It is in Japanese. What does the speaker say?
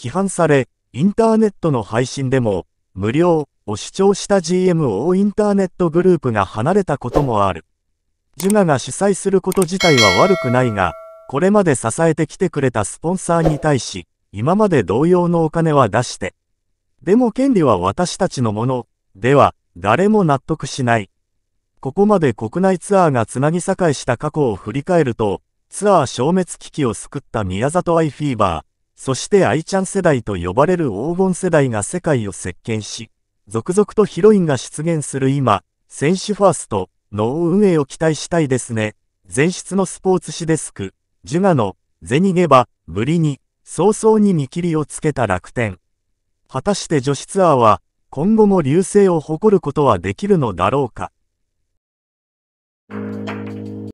批判され、インターネットの配信でも、無料を主張した GMO インターネットグループが離れたこともある。ジュガが主催すること自体は悪くないが、これまで支えてきてくれたスポンサーに対し、今まで同様のお金は出して。でも権利は私たちのもの、では、誰も納得しない。ここまで国内ツアーがつなぎ栄した過去を振り返ると、ツアー消滅危機を救った宮里アイフィーバー、そしてアイちゃん世代と呼ばれる黄金世代が世界を席巻し、続々とヒロインが出現する今、選手ファーストの運営を期待したいですね。前室のスポーツ紙デスク、ジュガの、ゼニゲバ、ブリに、早々に見切りをつけた楽天。果たして女子ツアーは、今後も流星を誇ることはできるのだろうか。